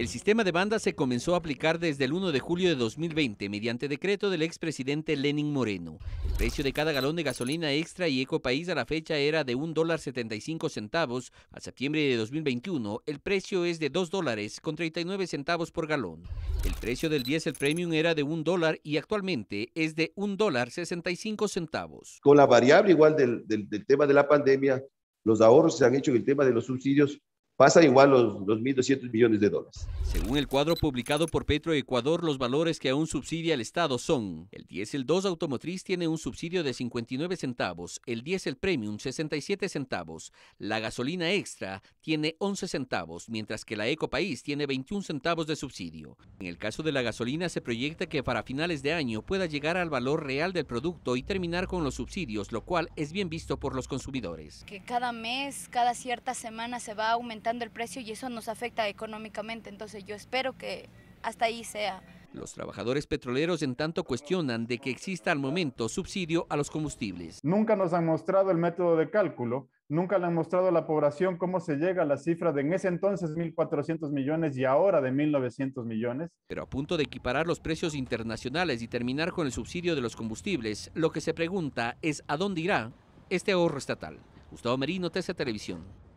El sistema de bandas se comenzó a aplicar desde el 1 de julio de 2020 mediante decreto del expresidente Lenin Moreno. El precio de cada galón de gasolina extra y Ecopaís a la fecha era de 1 dólar 75 centavos. A septiembre de 2021 el precio es de 2 dólares con 39 centavos por galón. El precio del diésel premium era de 1 dólar y actualmente es de 1 dólar 65 centavos. Con la variable igual del tema de la pandemia, los ahorros se han hecho en el tema de los subsidios pasa igual los, 2.200 millones de dólares. Según el cuadro publicado por Petro Ecuador, los valores que aún subsidia el Estado son el diésel 2 automotriz tiene un subsidio de 59 centavos, el diésel premium 67 centavos, la gasolina extra tiene 11 centavos, mientras que la Ecopaís tiene 21 centavos de subsidio. En el caso de la gasolina se proyecta que para finales de año pueda llegar al valor real del producto y terminar con los subsidios, lo cual es bien visto por los consumidores. Que cada mes, cada cierta semana se va a aumentar el precio y eso nos afecta económicamente. Entonces yo espero que hasta ahí sea. Los trabajadores petroleros en tanto cuestionan de que exista al momento subsidio a los combustibles. Nunca nos han mostrado el método de cálculo, nunca le han mostrado a la población cómo se llega a la cifra de en ese entonces 1.400 millones y ahora de 1.900 millones. Pero a punto de equiparar los precios internacionales y terminar con el subsidio de los combustibles, lo que se pregunta es a dónde irá este ahorro estatal. Gustavo Merino, TC Televisión.